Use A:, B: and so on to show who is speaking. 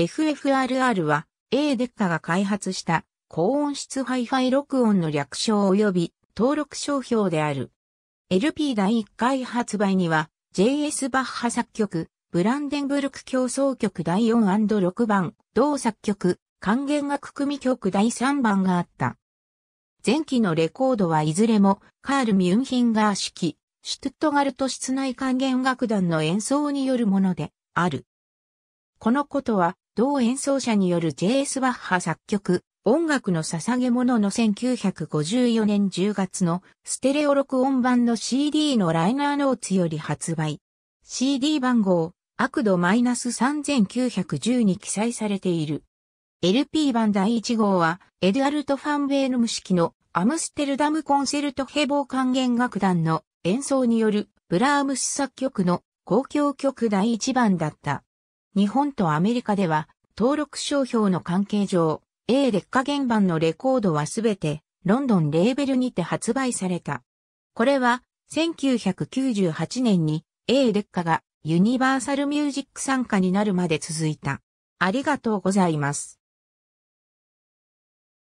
A: FFRR は A デッカが開発した高音質ハイファイ録音の略称及び登録商標である。LP 第1回発売には JS バッハ作曲、ブランデンブルク競争曲第 4&6 番、同作曲、管弦楽組曲第3番があった。前期のレコードはいずれもカール・ミュンヒンガー式、シュトゥットガルト室内管弦楽団の演奏によるものである。このことは、同演奏者による J.S. バッハ作曲、音楽の捧げ物の1954年10月のステレオ録音版の CD のライナーノーツより発売。CD 番号、悪度 -3910 に記載されている。LP 版第1号は、エドアルト・ファンベーヌム式のアムステルダムコンセルトヘボー管弦楽団の演奏によるブラームス作曲の公共曲第1番だった。日本とアメリカでは、登録商標の関係上、A 劣化原版のレコードはすべて、ロンドンレーベルにて発売された。これは、1998年に A 劣化がユニバーサルミュージック参加になるまで続いた。あり
B: がとうございます。